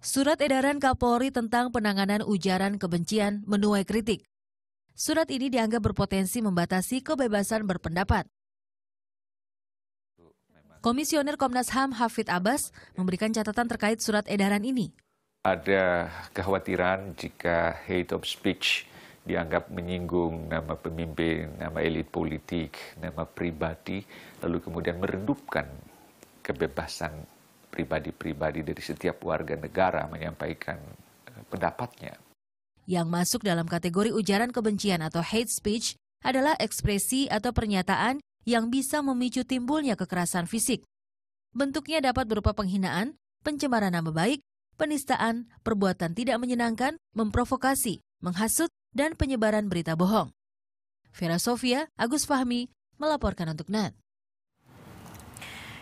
Surat edaran Kapolri tentang penanganan ujaran kebencian menuai kritik. Surat ini dianggap berpotensi membatasi kebebasan berpendapat. Komisioner Komnas HAM Hafid Abbas memberikan catatan terkait surat edaran ini. Ada kekhawatiran jika hate of speech dianggap menyinggung nama pemimpin, nama elit politik, nama pribadi, lalu kemudian meredupkan kebebasan pribadi-pribadi dari setiap warga negara menyampaikan eh, pendapatnya. Yang masuk dalam kategori ujaran kebencian atau hate speech adalah ekspresi atau pernyataan yang bisa memicu timbulnya kekerasan fisik. Bentuknya dapat berupa penghinaan, pencemaran nama baik, penistaan, perbuatan tidak menyenangkan, memprovokasi, menghasut, dan penyebaran berita bohong. Vera Sofia, Agus Fahmi, melaporkan untuk NAT.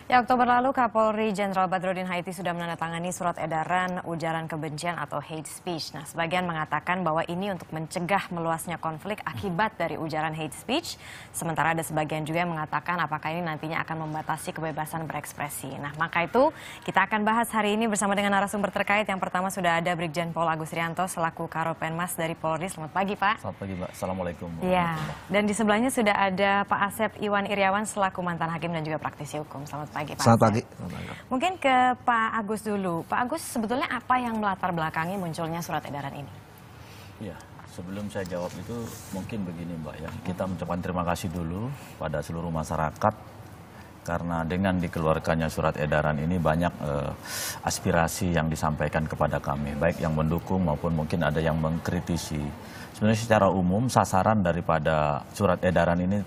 Ya, Oktober lalu Kapolri Jenderal Badrodin Haiti sudah menandatangani surat edaran ujaran kebencian atau hate speech. Nah, sebagian mengatakan bahwa ini untuk mencegah meluasnya konflik akibat dari ujaran hate speech. Sementara ada sebagian juga yang mengatakan apakah ini nantinya akan membatasi kebebasan berekspresi. Nah, maka itu kita akan bahas hari ini bersama dengan narasumber terkait. Yang pertama sudah ada Brigjen Pol Agus Rianto selaku Karo Penmas dari Polri. Selamat pagi, Pak. Selamat pagi, Pak. Assalamualaikum. Ya, dan di sebelahnya sudah ada Pak Asep Iwan Iriawan selaku mantan hakim dan juga praktisi hukum. Selamat pagi pagi Pak. Selamat pagi. Mungkin ke Pak Agus dulu. Pak Agus, sebetulnya apa yang melatar belakangi munculnya surat edaran ini? Ya, sebelum saya jawab itu mungkin begini Mbak ya. Kita mengucapkan terima kasih dulu pada seluruh masyarakat karena dengan dikeluarkannya surat edaran ini banyak eh, aspirasi yang disampaikan kepada kami, baik yang mendukung maupun mungkin ada yang mengkritisi. Sebenarnya secara umum sasaran daripada surat edaran ini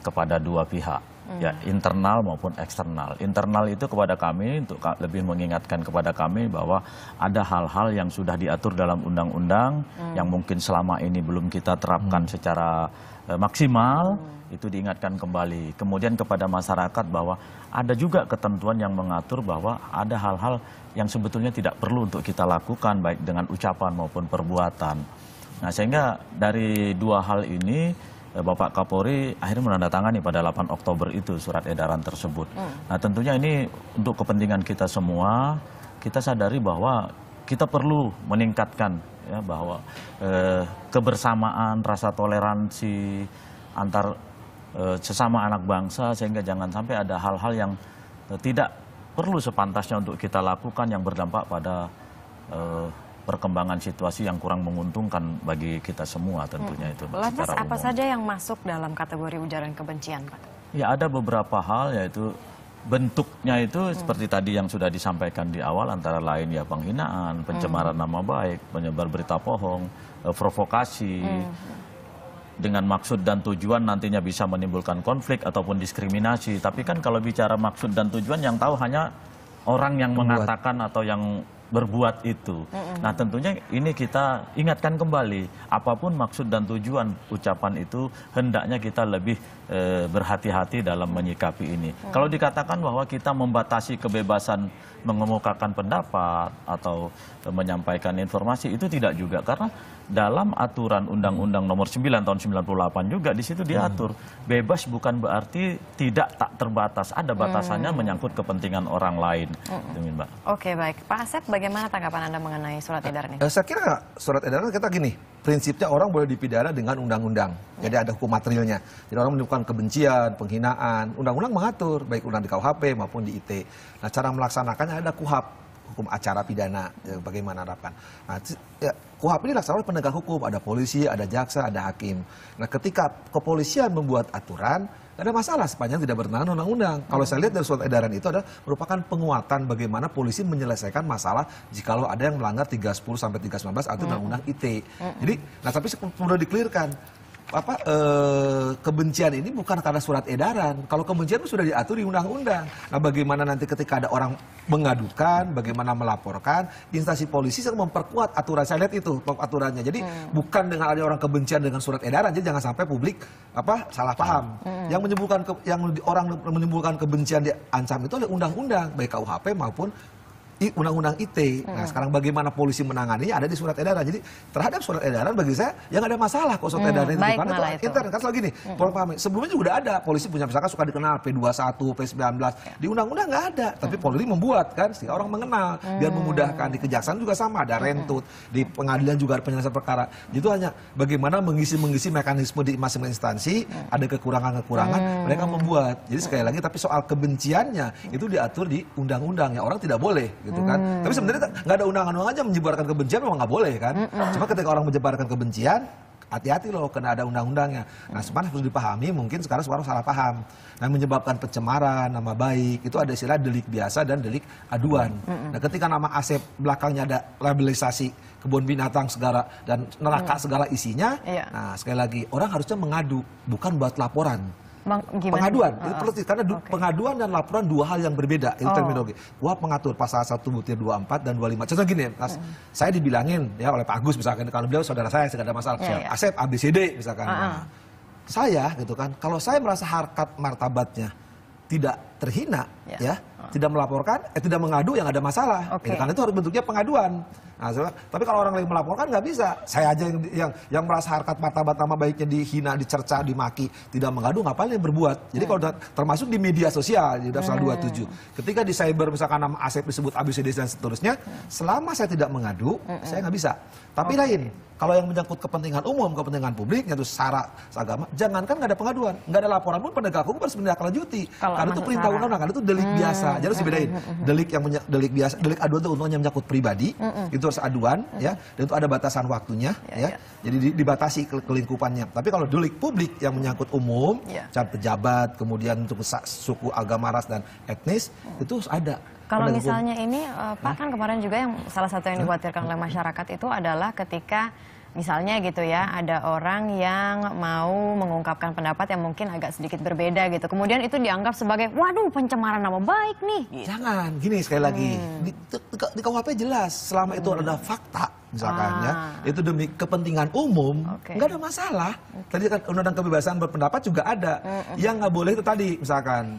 kepada dua pihak ya mm. internal maupun eksternal. Internal itu kepada kami untuk lebih mengingatkan kepada kami bahwa ada hal-hal yang sudah diatur dalam undang-undang hmm. yang mungkin selama ini belum kita terapkan hmm. secara uh, maksimal hmm. itu diingatkan kembali. Kemudian kepada masyarakat bahwa ada juga ketentuan yang mengatur bahwa ada hal-hal yang sebetulnya tidak perlu untuk kita lakukan baik dengan ucapan maupun perbuatan. Nah, sehingga dari dua hal ini Eh, Bapak Kapolri akhirnya menandatangani pada 8 Oktober itu surat edaran tersebut. Hmm. Nah tentunya ini untuk kepentingan kita semua, kita sadari bahwa kita perlu meningkatkan ya bahwa eh, kebersamaan, rasa toleransi antar eh, sesama anak bangsa sehingga jangan sampai ada hal-hal yang eh, tidak perlu sepantasnya untuk kita lakukan yang berdampak pada eh, perkembangan situasi yang kurang menguntungkan bagi kita semua tentunya hmm. itu. Lantas apa umum. saja yang masuk dalam kategori ujaran kebencian, Pak? Ya ada beberapa hal yaitu bentuknya itu hmm. seperti tadi yang sudah disampaikan di awal antara lain ya penghinaan, mm. pencemaran hmm. nama baik, penyebar berita bohong, eh, provokasi. Hmm dengan maksud dan tujuan nantinya bisa menimbulkan konflik ataupun diskriminasi. Tapi kan kalau bicara maksud dan tujuan yang tahu hanya orang yang Membuat. mengatakan atau yang berbuat itu. Nah, tentunya ini kita ingatkan kembali, apapun maksud dan tujuan ucapan itu hendaknya kita lebih e, berhati-hati dalam menyikapi ini. Mm. Kalau dikatakan bahwa kita membatasi kebebasan mengemukakan pendapat atau eh, menyampaikan informasi itu tidak juga karena dalam aturan Undang-Undang Nomor 9 tahun 98 juga di situ diatur bebas bukan berarti tidak tak terbatas ada batasannya mm. menyangkut kepentingan orang lain. Hmm. Mbak. Oke baik Pak Asep bagaimana tanggapan Anda mengenai surat edaran ini? Eh, saya kira surat edaran kita gini, prinsipnya orang boleh dipidana dengan undang-undang. Ya. Jadi ada hukum materialnya. Jadi orang melakukan kebencian, penghinaan, undang-undang mengatur baik undang di KUHP maupun di IT. Nah, cara melaksanakannya ada KUHAP, hukum acara pidana ya, bagaimana harapkan. Nah, ya, KUHP ini dilaksanakan penegak hukum, ada polisi, ada jaksa, ada hakim. Nah, ketika kepolisian membuat aturan, tidak ada masalah sepanjang tidak bertentangan undang-undang. Kalau saya lihat dari surat edaran itu adalah merupakan penguatan bagaimana polisi menyelesaikan masalah jikalau ada yang melanggar 310 sampai 319 atau hmm. undang-undang IT. ITE. Hmm. Jadi, nah tapi sudah dikelirkan apa e, kebencian ini bukan karena surat edaran. Kalau kebencian sudah diatur di undang-undang. Nah, bagaimana nanti ketika ada orang mengadukan, bagaimana melaporkan, instansi polisi memperkuat aturan. Saya lihat itu aturannya. Jadi hmm. bukan dengan ada orang kebencian dengan surat edaran. Jadi jangan sampai publik apa salah paham. Hmm. Yang menyebutkan ke, yang orang menyebutkan kebencian diancam itu oleh undang-undang baik KUHP maupun undang-undang ITE. Hmm. Nah, sekarang bagaimana polisi menangani? ada di surat edaran. Jadi terhadap surat edaran bagi saya yang ada masalah kok surat hmm. edaran itu. Karena itu, itu. intern. Kan lagi nih, hmm. paham. Sebelumnya juga ada polisi punya misalkan suka dikenal P21, P19. Ya. Di undang-undang nggak ada, tapi hmm. Polri membuat kan sehingga orang mengenal hmm. biar mm. memudahkan. Di kejaksaan juga sama ada rentut, di pengadilan juga ada penyelesaian perkara. Itu hanya bagaimana mengisi-mengisi mekanisme di masing-masing instansi, hmm. ada kekurangan-kekurangan, hmm. mereka membuat. Jadi sekali mm. lagi tapi soal kebenciannya mm. itu diatur di undang-undang ya orang tidak boleh gitu kan. Hmm. Tapi sebenarnya nggak ada undangan-undangan aja menyebarkan kebencian memang nggak boleh kan. Hmm, hmm. Cuma ketika orang menyebarkan kebencian hati-hati loh kena ada undang-undangnya. Nah, sebenarnya harus dipahami mungkin sekarang sekarang salah paham. Nah, menyebabkan pencemaran nama baik itu ada istilah delik biasa dan delik aduan. Hmm, hmm. Nah, ketika nama Asep belakangnya ada labelisasi kebun binatang segala dan neraka segala isinya, iya. nah sekali lagi orang harusnya mengadu bukan buat laporan pengaduan uh, persis karena okay. pengaduan dan laporan dua hal yang berbeda itu oh. terminologi gua pengatur pasal 1 butir empat dan 25 contoh gini ya, mas, uh. saya dibilangin ya oleh Pak Agus misalkan kalau beliau saudara saya tidak ada masalah iya, yeah, yeah. Asep ABCD misalkan uh -huh. nah, saya gitu kan kalau saya merasa harkat martabatnya tidak terhina ya, ya tidak melaporkan, eh, tidak mengadu yang ada masalah. Okay. Ya, gitu karena itu harus bentuknya pengaduan. Nah, so, tapi kalau orang lain melaporkan nggak bisa. Saya aja yang yang, yang merasa harkat martabat nama baiknya dihina, dicerca, dimaki, tidak mengadu, ngapain yang berbuat? Jadi hmm. kalau termasuk di media sosial di pasal hmm. 27, ketika di cyber misalkan nama Asep disebut ABCD dan seterusnya, hmm. selama saya tidak mengadu, hmm. saya nggak bisa. Tapi okay. lain, kalau yang menyangkut kepentingan umum, kepentingan publik, yaitu sara agama, jangankan nggak ada pengaduan, nggak ada laporan pun penegak hukum harus menindaklanjuti. Karena itu perintah undang-undang pelanggaran itu delik hmm. biasa. Jadi harus hmm, dibedain. Hmm, hmm. Delik yang delik biasa, delik aduan itu untungnya menyangkut pribadi, hmm. itu harus aduan hmm. ya. Dan itu ada batasan waktunya ya. ya. ya. Jadi dibatasi kelingkupannya. Tapi kalau delik publik yang menyangkut umum, ya. pejabat, kemudian untuk suku, agama, ras dan etnis hmm. itu ada. Kalau misalnya ini uh, Pak kan kemarin juga yang salah satu yang dikhawatirkan oleh masyarakat itu adalah ketika Misalnya gitu ya, ada orang yang mau mengungkapkan pendapat yang mungkin agak sedikit berbeda gitu. Kemudian itu dianggap sebagai, waduh pencemaran nama baik nih. Gitu. Jangan, gini sekali lagi. Hmm. Di, di, di, KUHP jelas, selama hmm. itu ada fakta misalkan ya. ah. ya, itu demi kepentingan umum, okay. nggak ada masalah. Okay. Tadi kan undang-undang kebebasan berpendapat juga ada. -hmm. hmm. Yang nggak boleh itu tadi, misalkan,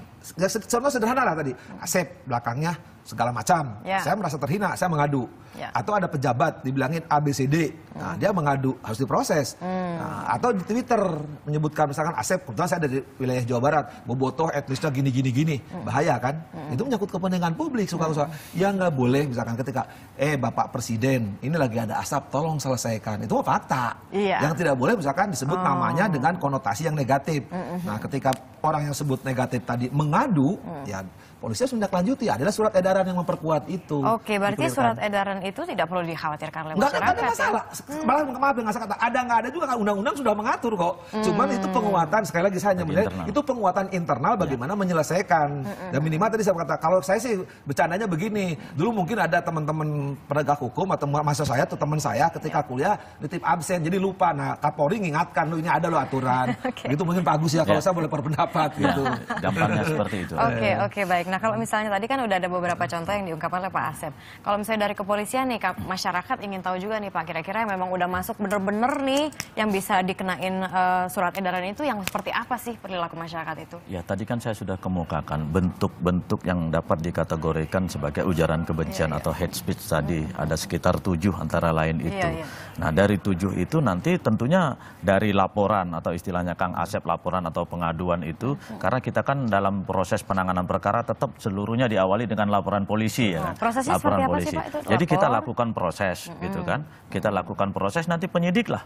contoh sederhana lah tadi, Asep belakangnya segala macam. Yeah. Saya merasa terhina, saya mengadu. Yeah. Atau ada pejabat dibilangin ABCD, mm. nah, hmm. dia mengadu harus diproses. Mm. Nah, atau di Twitter menyebutkan misalkan Asep, kebetulan saya dari wilayah Jawa Barat, bobotoh etnisnya gini gini gini, mm. bahaya kan? Mm. Itu menyangkut kepentingan publik suka-suka. Mm. Ya nggak boleh misalkan ketika eh Bapak Presiden, ini lagi ada asap, tolong selesaikan. Itu fakta. Yeah. Yang tidak boleh misalkan disebut oh. namanya dengan konotasi yang negatif. -hmm. hmm nah, hmm. ketika orang yang sebut negatif tadi mengadu, mm. ya polisi harus menindaklanjuti. Adalah surat edaran yang memperkuat itu. Oke, berarti gitu ya, surat kan? edaran itu tidak perlu dikhawatirkan oleh masyarakat. Enggak ada ya? masalah. Hmm. Malah maaf yang kata ada nggak ada juga kan undang-undang sudah mengatur kok. Hmm. Cuman itu penguatan sekali lagi saya hanya melihat itu penguatan internal iya. bagaimana ya. menyelesaikan. Hmm. Dan minimal tadi saya kata kalau saya sih bercandanya begini. Dulu mungkin ada teman-teman penegak hukum atau masa saya atau teman saya ketika ya. kuliah nitip absen jadi lupa. Nah, Kapolri ngingatkan lu ini ada lo aturan. okay. Itu mungkin bagus ya kalau ya. saya boleh berpendapat gitu. Iya. Dampaknya seperti itu. Oke, okay, iya. oke okay, baik. Nah kalau hmm. misalnya tadi kan udah ada beberapa contoh yang diungkapkan oleh Pak Asep. Kalau misalnya dari kepolisian nih, masyarakat ingin tahu juga nih Pak, kira-kira memang udah masuk bener-bener nih yang bisa dikenain uh, surat edaran itu yang seperti apa sih perilaku masyarakat itu? Ya tadi kan saya sudah kemukakan bentuk-bentuk yang dapat dikategorikan sebagai ujaran kebencian yeah, iya. atau hate speech tadi. Hmm. Ada sekitar tujuh antara lain iya, itu. yeah. nah dari tujuh itu nanti tentunya dari laporan atau istilahnya Kang Asep laporan atau pengaduan itu, hmm. karena kita kan dalam proses penanganan perkara tetap tetap seluruhnya diawali dengan laporan polisi ya. Oh, kan? prosesnya laporan seperti apa polisi. sih Pak itu? Jadi kita oh. lakukan proses mm -hmm. gitu kan. Kita lakukan proses nanti penyidik lah.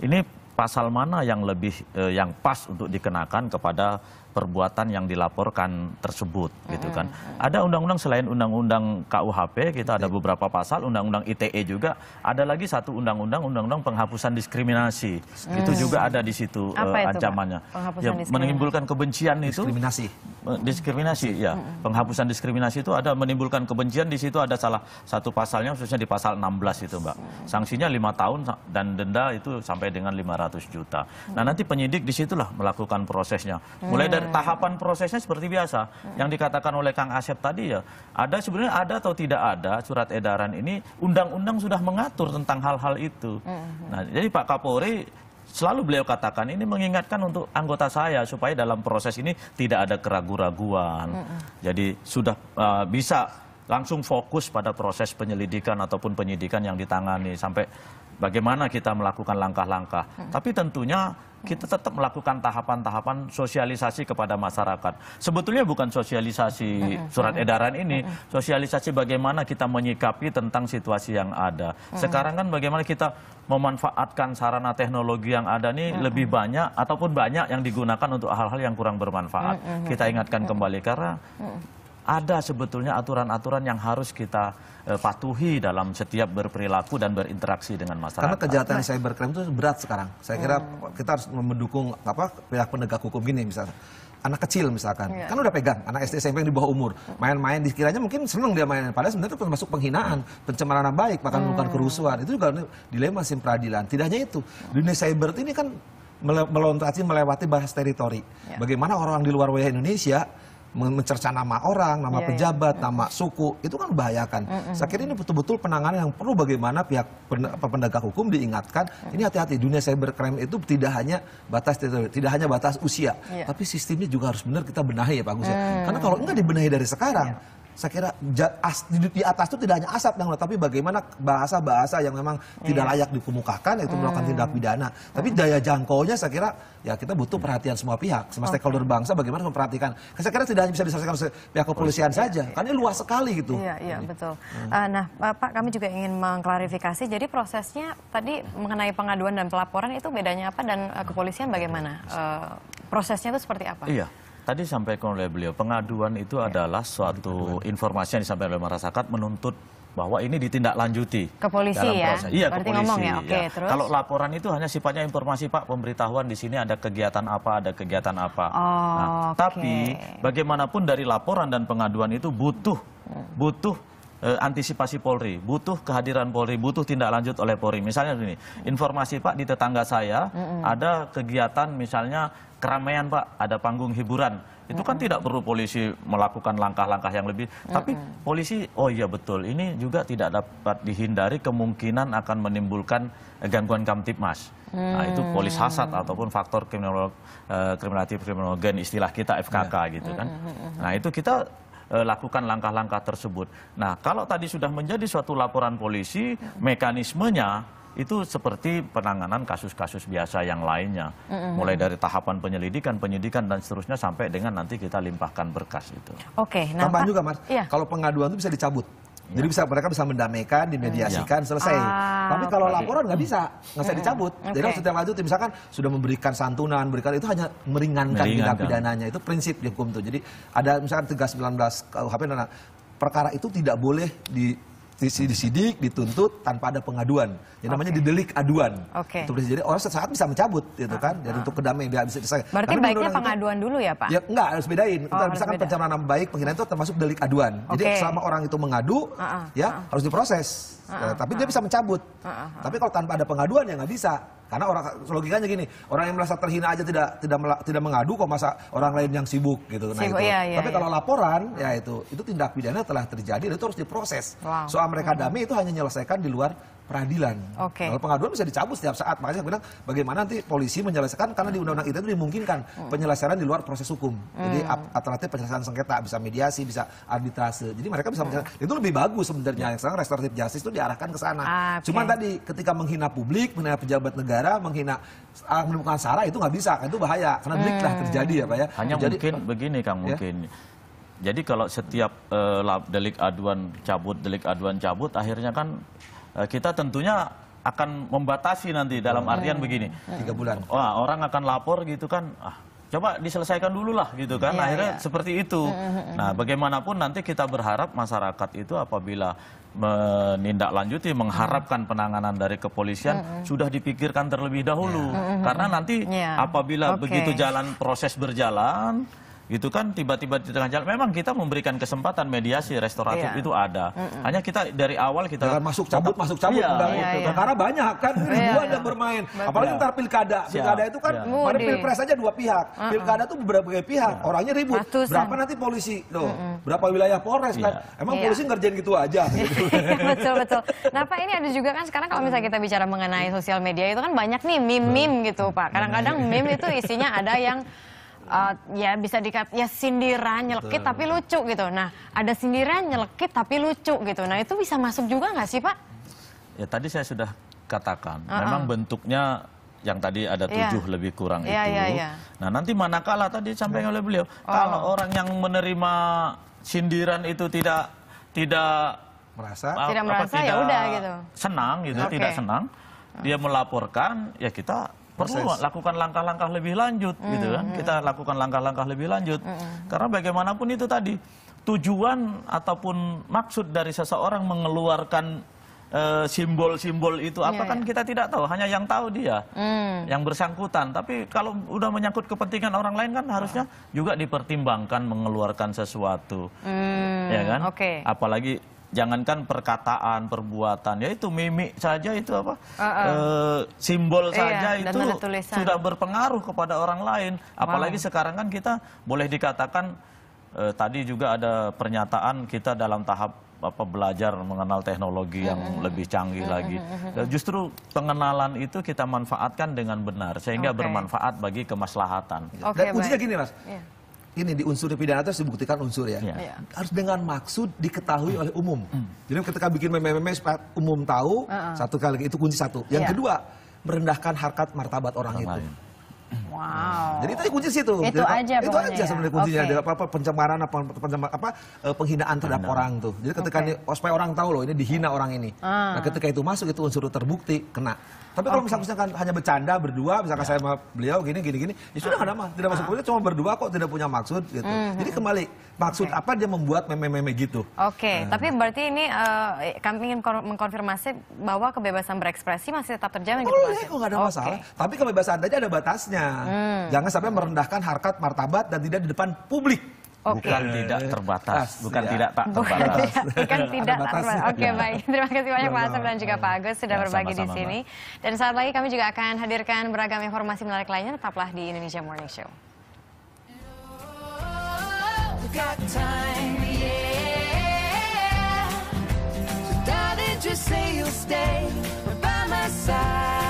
Ini pasal mana yang lebih eh, yang pas untuk dikenakan kepada perbuatan yang dilaporkan tersebut gitu kan. Ada undang-undang selain undang-undang KUHP kita ada iya. beberapa pasal undang-undang ITE juga ada lagi satu undang-undang undang-undang penghapusan diskriminasi. Hmm. Itu juga ada di situ Apa itu, eh, ancamannya. Ya, menimbulkan kebencian itu diskriminasi. Eh, diskriminasi ya. Hmm, hmm. Penghapusan diskriminasi itu ada menimbulkan kebencian di situ ada salah satu pasalnya khususnya di pasal 16 itu, Mbak. Hmm. Sanksinya lima tahun dan denda itu sampai dengan 500 juta. Nah, nanti penyidik di disitulah melakukan prosesnya. Mulai dari Iya. tahapan prosesnya seperti biasa. Iya. Yang dikatakan oleh Kang Asep tadi ya, ada sebenarnya ada atau tidak ada surat edaran ini, undang-undang sudah mengatur tentang hal-hal itu. Mhm. Nah, jadi Pak Kapolri selalu beliau katakan ini mengingatkan untuk anggota saya supaya dalam proses ini tidak ada keraguan-raguan. Mhm. Jadi sudah uh, bisa langsung fokus pada proses penyelidikan ataupun penyidikan yang ditangani sampai bagaimana kita melakukan langkah-langkah. Hmm. Tapi tentunya kita tetap melakukan tahapan-tahapan sosialisasi kepada masyarakat. Sebetulnya bukan sosialisasi hmm, hmm. surat hmm. edaran ini, sosialisasi bagaimana kita menyikapi tentang situasi yang ada. Sekarang kan bagaimana kita memanfaatkan sarana teknologi yang ada ini lebih banyak ataupun banyak yang digunakan untuk hal-hal yang kurang bermanfaat. Kita ingatkan kembali karena ada sebetulnya aturan-aturan yang harus kita uh, patuhi dalam setiap berperilaku dan berinteraksi dengan masyarakat. Karena kejahatan nah. cybercrime itu berat sekarang. Saya kira hmm. kita harus mendukung apa pihak penegak hukum gini misalnya anak kecil misalkan ya. kan udah pegang anak SD SMP yang di bawah umur iya. main-main dikiranya mungkin seneng dia main padahal sebenarnya itu termasuk penghinaan iya. pencemaran nama baik bahkan hmm. bukan kerusuhan itu juga dilema sim peradilan tidak hanya itu dunia cyber ini kan melontasi melewati bahas teritori Ya. bagaimana orang di luar wilayah Indonesia mencerca nama orang, nama yeah, iya. pejabat, yeah. nama suku, itu kan membahayakan. Mm -hmm. Saya kira ini betul-betul penanganan yang perlu bagaimana pihak pendegak hukum diingatkan, mm -hmm. ini hati-hati dunia cybercrime itu tidak hanya batas tidak hanya batas usia, yeah. tapi sistemnya juga harus benar kita benahi ya Pak Gus. Ya. Mm -hmm. Karena kalau enggak dibenahi dari sekarang, yeah saya kira as, di, di atas itu tidak hanya asap yang tapi bagaimana bahasa-bahasa yang memang yeah. tidak iya. layak dikemukakan yaitu melakukan hmm. tindak pidana. Tapi hmm. daya jangkaunya saya kira ya kita butuh perhatian semua pihak, semua okay. stakeholder bangsa bagaimana memperhatikan. Saya kira tidak hanya bisa diselesaikan oleh pihak kepolisian oh, saja, karena ini luas sekali gitu. Iya, iya betul. Mm. Uh, nah, Pak kami juga ingin mengklarifikasi. Jadi prosesnya tadi mengenai pengaduan dan pelaporan itu bedanya apa dan uh, kepolisian bagaimana? Uh, prosesnya itu seperti apa? Iya. Tadi sampaikan oleh beliau, pengaduan itu ya. adalah suatu pengaduan. Iya. informasi yang disampaikan oleh masyarakat menuntut bahwa ini ditindaklanjuti ke polisi ya. Iya, ke ya? polisi. ya. Oke, ya. Terus? Kalau laporan itu hanya sifatnya informasi, Pak, pemberitahuan di sini ada kegiatan apa, ada kegiatan apa. Nah, oh, nah, okay. tapi bagaimanapun dari laporan dan pengaduan itu butuh hmm. butuh Eh, antisipasi Polri, butuh kehadiran Polri, butuh tindak lanjut oleh Polri. Misalnya ini informasi Pak di tetangga saya mm -hmm. ada kegiatan misalnya keramaian Pak, ada panggung hiburan. Itu mm -hmm. kan tidak perlu polisi melakukan langkah-langkah yang lebih, mm -hmm. tapi polisi oh iya betul, ini juga tidak dapat dihindari kemungkinan akan menimbulkan gangguan Kamtipmas. Hmm. Nah, itu mm. polis hasad ataupun faktor kriminal eh, kriminatif kriminogen istilah kita FKK iya. gitu kan. Nah, itu kita e, lakukan langkah-langkah tersebut. Nah, kalau tadi sudah menjadi suatu laporan polisi, mekanismenya itu seperti penanganan kasus-kasus biasa yang lainnya, mulai dari tahapan penyelidikan, penyidikan dan seterusnya sampai dengan nanti kita limpahkan berkas itu. Oke, okay, nah, juga mas, iya. kalau pengaduan itu bisa dicabut. Jadi ya. bisa mereka bisa mendamaikan, dimediasikan, ya. selesai. Ah, Tapi kalau okay. laporan nggak bisa, nggak bisa hmm. dicabut. Okay. Jadi setiap lanjut, Misalkan sudah memberikan santunan, berikan itu hanya meringankan tindak pidananya. Itu prinsip hukum tuh. Jadi ada misalkan tegas 19 KUHP nah, nah, perkara itu tidak boleh di disidik, dituntut tanpa ada pengaduan. Yang namanya okay. didelik aduan. Okay. jadi orang sesaat bisa mencabut gitu ah, kan. Jadi ah. untuk kedamaian biar bisa diselesaikan. Berarti Karena baiknya pengaduan itu, dulu ya, Pak? Ya enggak, harus bedain. Oh, harus misalkan pencemaran nama baik, penghinaan itu termasuk delik aduan. Okay. Jadi selama orang itu mengadu uh -uh. ya uh -uh. harus diproses. Uh -uh. tapi uh -uh. dia bisa mencabut. Uh -uh. Tapi kalau tanpa ada pengaduan ya nggak bisa. Karena orang logikanya gini, orang yang merasa terhina aja tidak tidak tidak mengadu kok masa orang lain yang sibuk gitu. Nah sibuk, itu. Iya, iya, Tapi iya. kalau laporan ya itu itu tindak pidana telah terjadi dan itu harus diproses. Wow. Soal mereka hmm. damai itu hanya menyelesaikan di luar peradilan. Okay. Kalau pengaduan bisa dicabut setiap saat. Makanya saya bilang bagaimana nanti polisi menyelesaikan karena di undang-undang itu dimungkinkan oh. penyelesaian di luar proses hukum. Mm. Jadi hmm. alternatif penyelesaian sengketa bisa mediasi, bisa arbitrase. Jadi mereka bisa mm. itu lebih bagus sebenarnya. Yang sekarang restoratif justice itu diarahkan ke sana. Ah, okay. Cuma tadi ketika menghina publik, menghina pejabat negara, menghina uh, menemukan sara itu nggak bisa, itu bahaya karena delik lah hmm. terjadi ya Pak ya. Hanya terjadi, mungkin begini Kang ya? mungkin. Jadi kalau setiap uh, delik aduan cabut, delik aduan cabut akhirnya kan Eh, kita tentunya akan membatasi nanti dalam iya. artian begini. Tiga bulan. Wah, orang akan lapor gitu kan. Ah, coba diselesaikan dulu lah gitu kan. Yeah, Akhirnya yeah. seperti itu. Nah, bagaimanapun nanti kita berharap masyarakat itu apabila menindaklanjuti mengharapkan penanganan dari kepolisian mm -hmm. sudah dipikirkan terlebih dahulu iya. karena nanti yeah. apabila okay. begitu jalan proses berjalan itu kan tiba-tiba di tengah jalan memang kita memberikan kesempatan mediasi restoratif iya. itu ada mm hanya kita dari awal kita Jangan masuk cabut tetap, masuk cabut iya, undang iya, itu iya. karena banyak kan iya, ribuan iya. yang bermain Betul. apalagi ntar pilkada pilkada itu kan pada pilpres aja dua pihak uh -uh. pilkada tuh berbagai pihak iya. orangnya ribut Ratusan. berapa nanti polisi tuh uh -uh. berapa wilayah polres kan emang polisi ngerjain gitu aja betul betul nah pak ini ada juga kan sekarang kalau misalnya kita bicara mengenai sosial media itu kan banyak nih meme meme gitu pak kadang-kadang meme itu isinya ada yang uh, ya bisa dikat ya sindiran nyelekit tapi lucu gitu. Nah, ada sindiran nyelekit tapi lucu gitu. Nah, itu bisa masuk juga nggak sih, Pak? Ya tadi saya sudah katakan, uh -uh. memang bentuknya yang tadi ada iya. tujuh yeah. lebih kurang yeah, itu. Yeah, yeah. Nah, nanti manakala tadi sampai oleh beliau, oh. kalau orang yang menerima sindiran itu tidak tidak merasa apa, tidak merasa ya udah gitu. Senang gitu, okay. tidak senang, dia melaporkan, ya kita perlu lakukan langkah-langkah lebih lanjut mm -hmm. gitu kan kita lakukan langkah-langkah lebih lanjut mm -hmm. karena bagaimanapun itu tadi tujuan ataupun maksud dari seseorang mengeluarkan eh, simbol-simbol uh, itu apa yeah, kan iya. kita tidak tahu hanya yang tahu dia mm. yang bersangkutan tapi kalau udah menyangkut kepentingan orang lain kan harusnya ah. juga dipertimbangkan mengeluarkan sesuatu mm, ya kan okay. apalagi jangankan perkataan, perbuatan, ya itu mimik saja itu apa uh -uh. E, simbol iya, saja itu sudah berpengaruh kepada orang lain. Apalagi wow. sekarang kan kita boleh dikatakan e, tadi juga ada pernyataan kita dalam tahap apa belajar mengenal teknologi yang uh -huh. lebih canggih uh -huh. lagi. Eh, justru pengenalan itu kita manfaatkan dengan benar sehingga okay. bermanfaat bagi kemaslahatan. Okay, Dan ujinya gini mas, yeah ini di unsur pidana itu harus dibuktikan unsur ya. Yeah. Iya. Harus dengan maksud diketahui mm. oleh umum. Mm. Jadi ketika bikin meme-meme umum tahu, uh -uh. satu kali itu kunci satu. Yang yeah. kedua, merendahkan harkat martabat orang Sama itu. Ya. Hmm. Wow. Nah, jadi itu kunci situ. Itu Jadi, aja Itu aja ya. sebenarnya ya? kuncinya okay. adalah apa pencemaran apa pencemaran apa eh, penghinaan terhadap Benar. orang tuh. Jadi ketika okay. Ini, supaya orang tahu loh ini dihina orang ini. Ah. Nah, ketika itu masuk itu unsur terbukti kena. Tapi kalau okay. misalkan hanya bercanda berdua, misalkan ya. saya sama beliau gini gini gini, ya sudah nggak ah. ada mah, tidak masuk kuliah, cuma berdua kok tidak punya maksud gitu. Mm -hmm. Jadi hmm. kembali maksud okay. apa dia membuat meme-meme gitu. Oke, okay. nah. tapi berarti ini uh, kami ingin mengkonfirmasi bahwa kebebasan berekspresi masih tetap terjamin. Oh, gitu, ya, kok nggak ada okay. masalah. Tapi kebebasan saja ada batasnya. Hmm. hmm. Jangan sampai merendahkan harkat martabat dan tidak di depan publik. Okay. Bukan tidak terbatas, bukan ya. tidak tak terbatas. Bukan iya. tidak terbatas. Iya. Oke okay, baik, terima kasih banyak Pak Asep dan juga iya. Pak Agus sudah ya, berbagi sama -sama, di sini. Dan saat lagi kami juga akan hadirkan beragam informasi menarik lainnya, tetaplah di Indonesia Morning Show. just say you'll stay by my side.